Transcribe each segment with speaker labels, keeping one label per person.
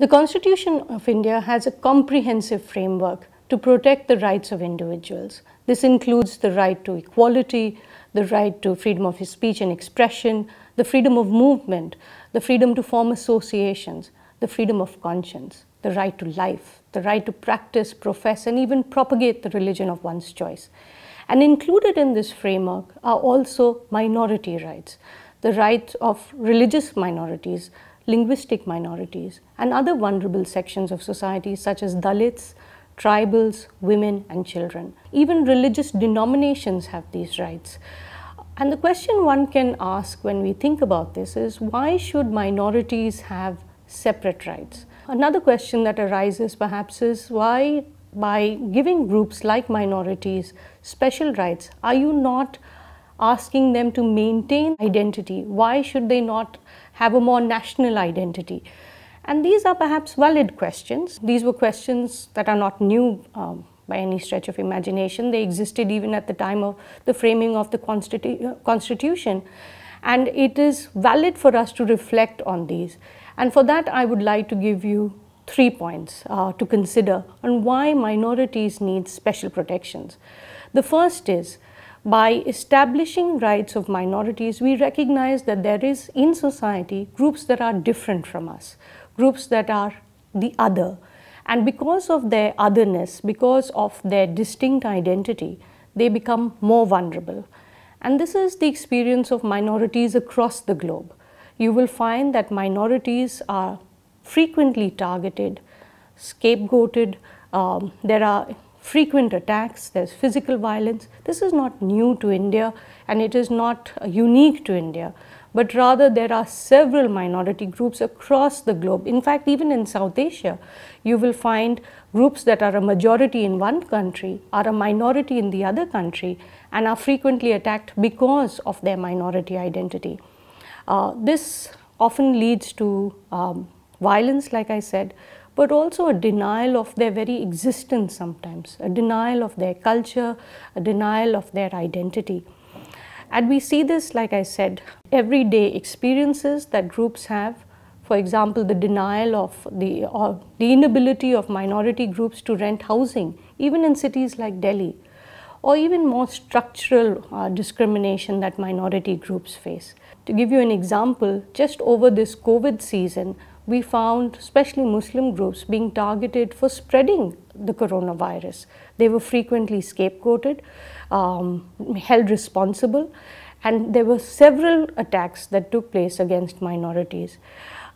Speaker 1: The Constitution of India has a comprehensive framework to protect the rights of individuals. This includes the right to equality, the right to freedom of speech and expression, the freedom of movement, the freedom to form associations, the freedom of conscience, the right to life, the right to practice, profess, and even propagate the religion of one's choice. And included in this framework are also minority rights, the rights of religious minorities, linguistic minorities, and other vulnerable sections of society such as Dalits, tribals, women, and children. Even religious denominations have these rights. And the question one can ask when we think about this is why should minorities have separate rights? Another question that arises perhaps is why, by giving groups like minorities special rights, are you not asking them to maintain identity? Why should they not have a more national identity? And these are perhaps valid questions. These were questions that are not new um, by any stretch of imagination. They existed even at the time of the framing of the constitu Constitution. And it is valid for us to reflect on these. And for that, I would like to give you three points uh, to consider on why minorities need special protections. The first is by establishing rights of minorities, we recognize that there is in society groups that are different from us, groups that are the other. And because of their otherness, because of their distinct identity, they become more vulnerable. And this is the experience of minorities across the globe. You will find that minorities are frequently targeted, scapegoated. Um, there are frequent attacks, there's physical violence. This is not new to India and it is not uh, unique to India, but rather there are several minority groups across the globe. In fact, even in South Asia, you will find groups that are a majority in one country are a minority in the other country and are frequently attacked because of their minority identity. Uh, this often leads to um, violence, like I said, but also a denial of their very existence sometimes, a denial of their culture, a denial of their identity. And we see this, like I said, everyday experiences that groups have. For example, the denial of the, or uh, the inability of minority groups to rent housing, even in cities like Delhi, or even more structural uh, discrimination that minority groups face. To give you an example, just over this COVID season, we found especially Muslim groups being targeted for spreading the coronavirus. They were frequently scapegoated, um, held responsible, and there were several attacks that took place against minorities.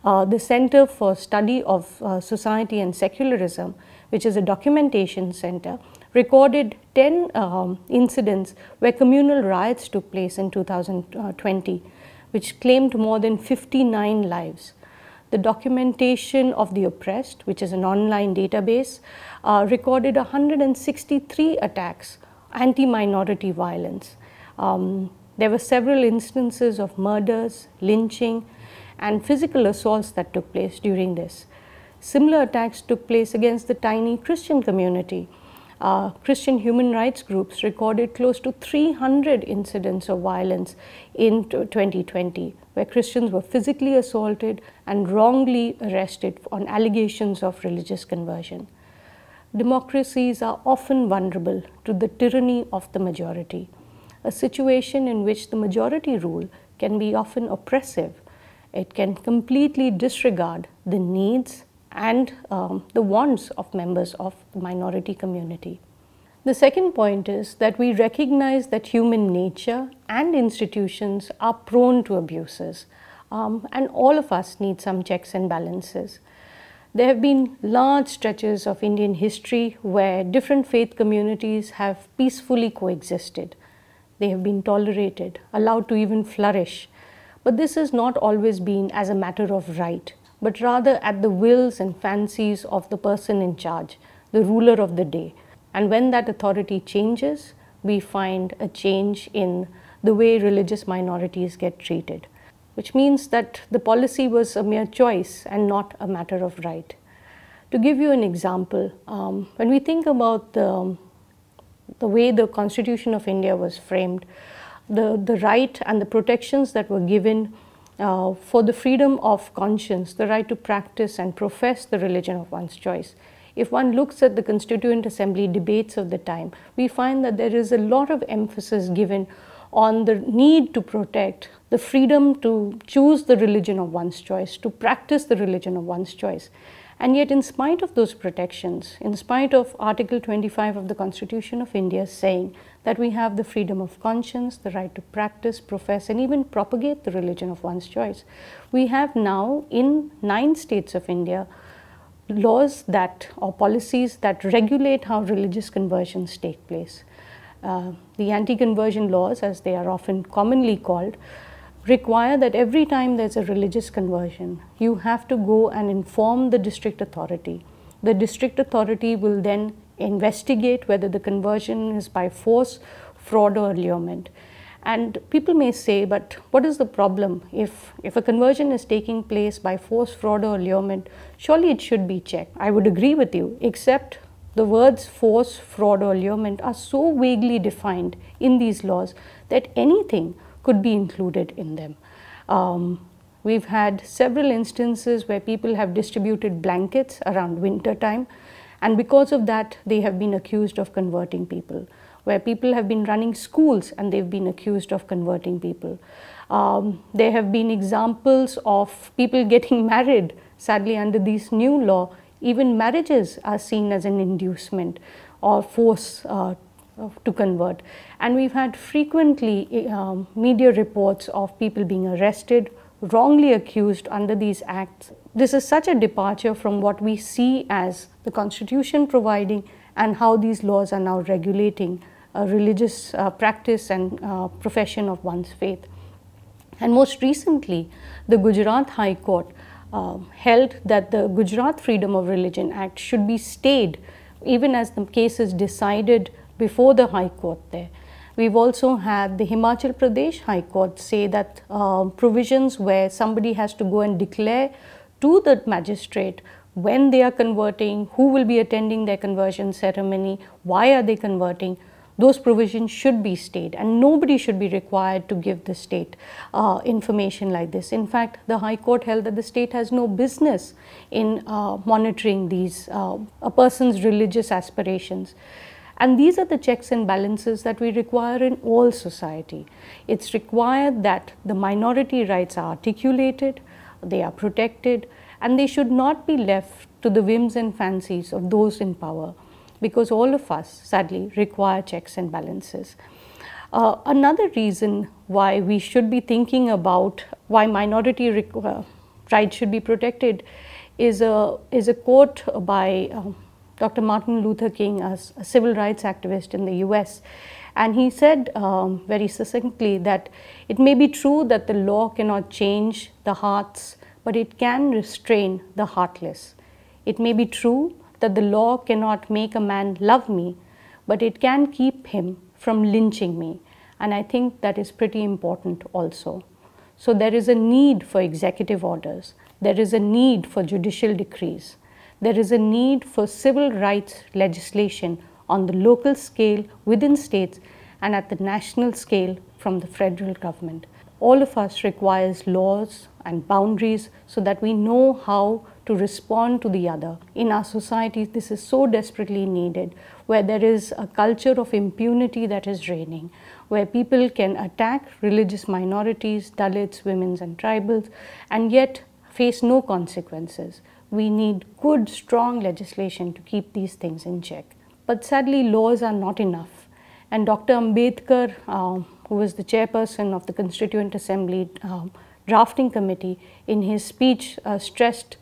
Speaker 1: Uh, the Center for Study of uh, Society and Secularism, which is a documentation center, recorded 10 um, incidents where communal riots took place in 2020, uh, which claimed more than 59 lives the documentation of the oppressed, which is an online database, uh, recorded 163 attacks, anti-minority violence. Um, there were several instances of murders, lynching, and physical assaults that took place during this. Similar attacks took place against the tiny Christian community. Uh, Christian human rights groups recorded close to 300 incidents of violence in 2020 where Christians were physically assaulted and wrongly arrested on allegations of religious conversion. Democracies are often vulnerable to the tyranny of the majority, a situation in which the majority rule can be often oppressive. It can completely disregard the needs and um, the wants of members of the minority community. The second point is that we recognize that human nature and institutions are prone to abuses, um, and all of us need some checks and balances. There have been large stretches of Indian history where different faith communities have peacefully coexisted. They have been tolerated, allowed to even flourish. But this has not always been as a matter of right, but rather at the wills and fancies of the person in charge, the ruler of the day and when that authority changes, we find a change in the way religious minorities get treated, which means that the policy was a mere choice and not a matter of right. To give you an example, um, when we think about the, the way the Constitution of India was framed, the, the right and the protections that were given uh, for the freedom of conscience, the right to practice and profess the religion of one's choice, if one looks at the Constituent Assembly debates of the time, we find that there is a lot of emphasis given on the need to protect the freedom to choose the religion of one's choice, to practice the religion of one's choice. And yet, in spite of those protections, in spite of Article 25 of the Constitution of India saying that we have the freedom of conscience, the right to practice, profess, and even propagate the religion of one's choice, we have now in nine states of India laws that or policies that regulate how religious conversions take place. Uh, the anti-conversion laws, as they are often commonly called, require that every time there's a religious conversion, you have to go and inform the district authority. The district authority will then investigate whether the conversion is by force, fraud or allurement. And people may say, but what is the problem? If, if a conversion is taking place by force, fraud or allurement, surely it should be checked. I would agree with you, except the words force, fraud or allurement are so vaguely defined in these laws that anything could be included in them. Um, we've had several instances where people have distributed blankets around winter time and because of that they have been accused of converting people where people have been running schools and they've been accused of converting people. Um, there have been examples of people getting married, sadly, under this new law. Even marriages are seen as an inducement or force uh, to convert. And we've had frequently um, media reports of people being arrested, wrongly accused under these acts. This is such a departure from what we see as the Constitution providing and how these laws are now regulating uh, religious uh, practice and uh, profession of one's faith. And most recently, the Gujarat High Court uh, held that the Gujarat Freedom of Religion Act should be stayed even as the case is decided before the High Court there. We've also had the Himachal Pradesh High Court say that uh, provisions where somebody has to go and declare to the magistrate when they are converting, who will be attending their conversion ceremony, why are they converting, those provisions should be state and nobody should be required to give the state uh, information like this. In fact, the High Court held that the state has no business in uh, monitoring these, uh, a person's religious aspirations. And these are the checks and balances that we require in all society. It's required that the minority rights are articulated, they are protected, and they should not be left to the whims and fancies of those in power because all of us sadly require checks and balances. Uh, another reason why we should be thinking about why minority uh, rights should be protected is a, is a quote by uh, um, Dr. Martin Luther King, a, a, civil rights activist in the US. And he said um, very succinctly that it may be true that the law cannot change the hearts but it can restrain the heartless. It may be true that the law cannot make a man love me, but it can keep him from lynching me. And I think that is pretty important also. So there is a need for executive orders. There is a need for judicial decrees. There is a need for civil rights legislation on the local scale within states and at the national scale from the federal government. All of us requires laws and boundaries so that we know how to respond to the other. In our society, this is so desperately needed, where there is a culture of impunity that is reigning, where people can attack religious minorities, Dalits, women's and tribals, and yet face no consequences. We need good, strong legislation to keep these things in check. But sadly, laws are not enough. And Dr. Ambedkar, uh, who was the chairperson of the Constituent Assembly, uh, drafting committee in his speech uh, stressed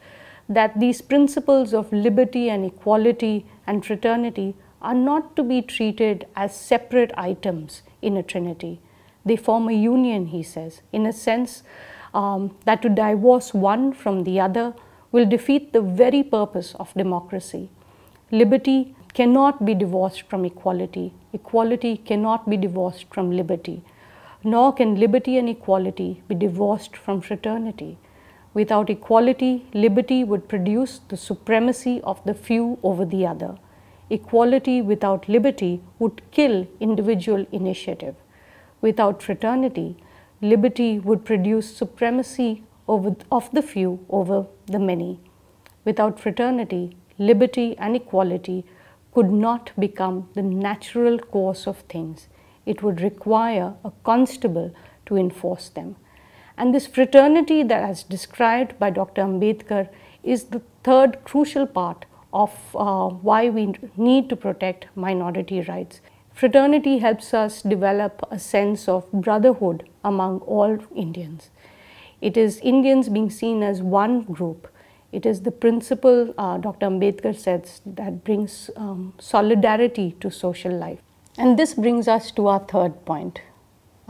Speaker 1: that these principles of liberty and equality and fraternity are not to be treated as separate items in a trinity. They form a union, he says, in a sense um, that to divorce one from the other will defeat the very purpose of democracy. Liberty cannot be divorced from equality. Equality cannot be divorced from liberty. Nor can liberty and equality be divorced from fraternity. Without equality, liberty would produce the supremacy of the few over the other. Equality without liberty would kill individual initiative. Without fraternity, liberty would produce supremacy over, of the few over the many. Without fraternity, liberty and equality could not become the natural course of things it would require a constable to enforce them. And this fraternity that as described by Dr. Ambedkar is the third crucial part of uh, why we need to protect minority rights. Fraternity helps us develop a sense of brotherhood among all Indians. It is Indians being seen as one group. It is the principle uh, Dr. Ambedkar says that brings um, solidarity to social life. And this brings us to our third point.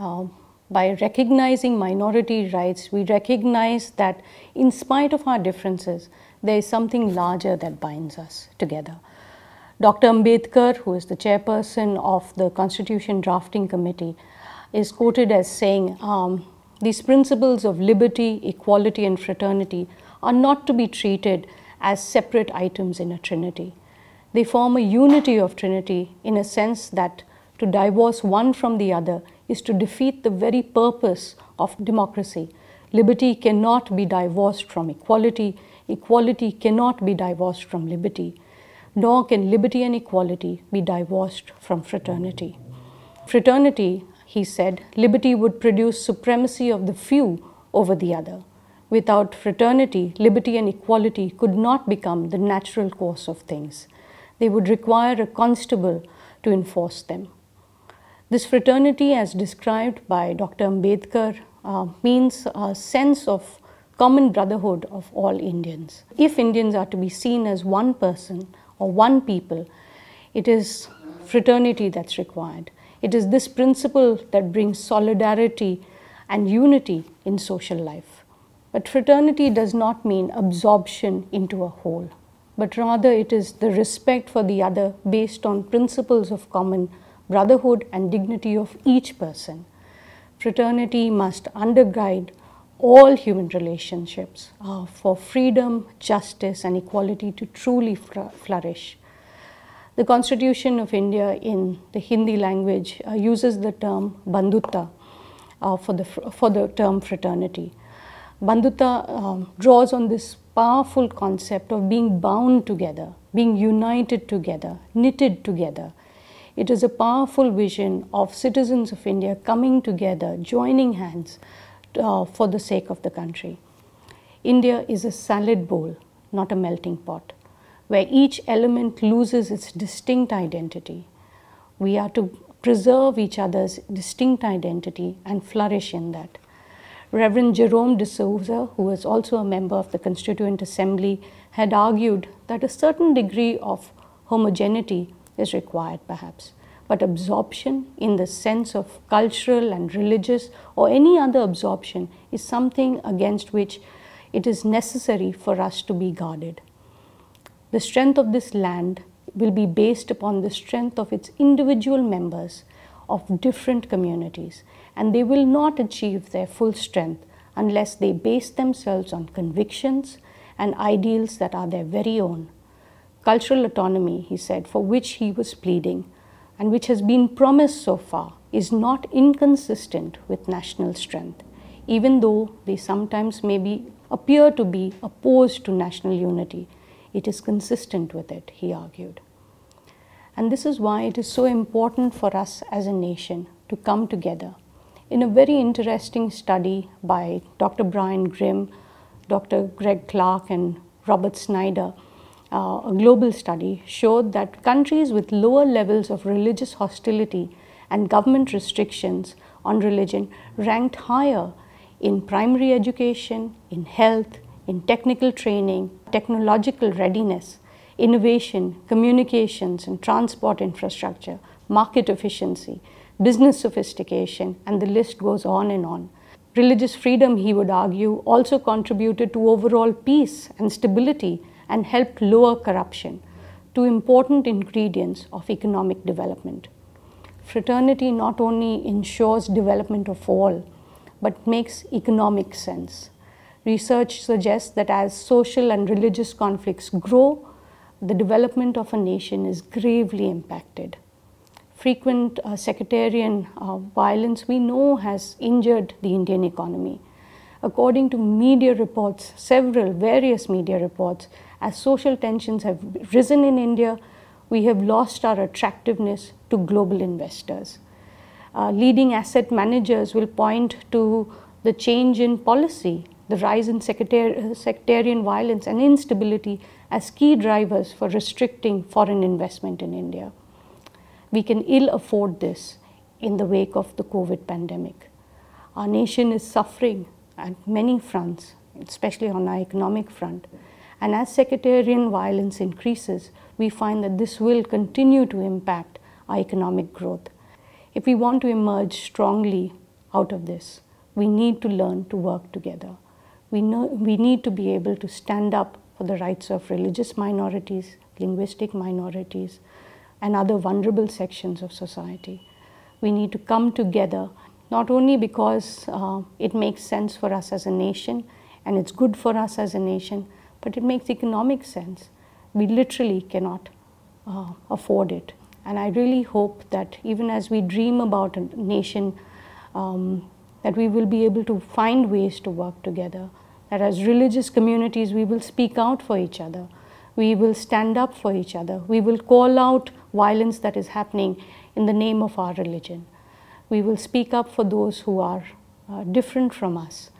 Speaker 1: Uh, by recognizing minority rights, we recognize that in spite of our differences, there is something larger that binds us together. Dr. Ambedkar, who is the chairperson of the Constitution Drafting Committee, is quoted as saying, um, these principles of liberty, equality and fraternity are not to be treated as separate items in a trinity. They form a unity of Trinity in a sense that to divorce one from the other is to defeat the very purpose of democracy. Liberty cannot be divorced from equality, equality cannot be divorced from liberty, nor can liberty and equality be divorced from fraternity. Fraternity, he said, liberty would produce supremacy of the few over the other. Without fraternity, liberty and equality could not become the natural course of things they would require a constable to enforce them. This fraternity, as described by Dr. Ambedkar, uh, means a sense of common brotherhood of all Indians. If Indians are to be seen as one person or one people, it is fraternity that's required. It is this principle that brings solidarity and unity in social life. But fraternity does not mean absorption into a whole but rather it is the respect for the other based on principles of common brotherhood and dignity of each person. Fraternity must undergird all human relationships uh, for freedom, justice and equality to truly flourish. The Constitution of India in the Hindi language uh, uses the term bandhutta uh, for, the, for the term fraternity. Bandhuta uh, draws on this powerful concept of being bound together, being united together, knitted together. It is a powerful vision of citizens of India coming together, joining hands uh, for the sake of the country. India is a salad bowl, not a melting pot, where each element loses its distinct identity. We are to preserve each other's distinct identity and flourish in that. Reverend Jerome Souza, who was also a member of the Constituent Assembly, had argued that a certain degree of homogeneity is required perhaps, but absorption in the sense of cultural and religious or any other absorption is something against which it is necessary for us to be guarded. The strength of this land will be based upon the strength of its individual members of different communities, and they will not achieve their full strength unless they base themselves on convictions and ideals that are their very own. Cultural autonomy, he said, for which he was pleading and which has been promised so far, is not inconsistent with national strength, even though they sometimes may be, appear to be opposed to national unity. It is consistent with it, he argued. And this is why it is so important for us as a nation to come together. In a very interesting study by Dr. Brian Grimm, Dr. Greg Clark, and Robert Snyder, uh, a global study showed that countries with lower levels of religious hostility and government restrictions on religion ranked higher in primary education, in health, in technical training, technological readiness, innovation, communications and transport infrastructure, market efficiency, business sophistication, and the list goes on and on. Religious freedom, he would argue, also contributed to overall peace and stability and helped lower corruption, two important ingredients of economic development. Fraternity not only ensures development of all, but makes economic sense. Research suggests that as social and religious conflicts grow, the development of a nation is gravely impacted. Frequent uh, sectarian uh, violence we know has injured the Indian economy. According to media reports, several various media reports, as social tensions have risen in India, we have lost our attractiveness to global investors. Uh, leading asset managers will point to the change in policy the rise in sectarian, sectarian violence and instability as key drivers for restricting foreign investment in India. We can ill afford this in the wake of the COVID pandemic. Our nation is suffering at many fronts, especially on our economic front. And as sectarian violence increases, we find that this will continue to impact our economic growth. If we want to emerge strongly out of this, we need to learn to work together we, know, we need to be able to stand up for the rights of religious minorities, linguistic minorities, and other vulnerable sections of society. We need to come together not only because uh, it makes sense for us as a nation and it's good for us as a nation, but it makes economic sense. We literally cannot uh, afford it. And I really hope that even as we dream about a nation um, that we will be able to find ways to work together, that as religious communities we will speak out for each other, we will stand up for each other, we will call out violence that is happening in the name of our religion. We will speak up for those who are uh, different from us.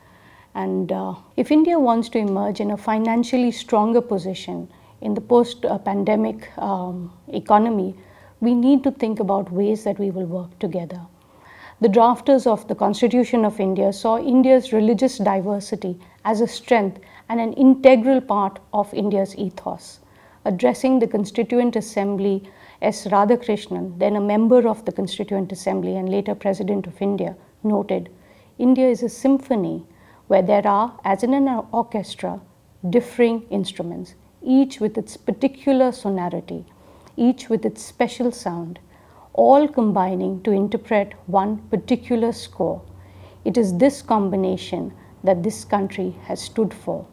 Speaker 1: And uh, if India wants to emerge in a financially stronger position in the post-pandemic um, economy, we need to think about ways that we will work together the drafters of the Constitution of India saw India's religious diversity as a strength and an integral part of India's ethos. Addressing the Constituent Assembly, S. Radhakrishnan, then a member of the Constituent Assembly and later President of India, noted India is a symphony where there are, as in an orchestra, differing instruments, each with its particular sonority, each with its special sound, all combining to interpret one particular score. It is this combination that this country has stood for.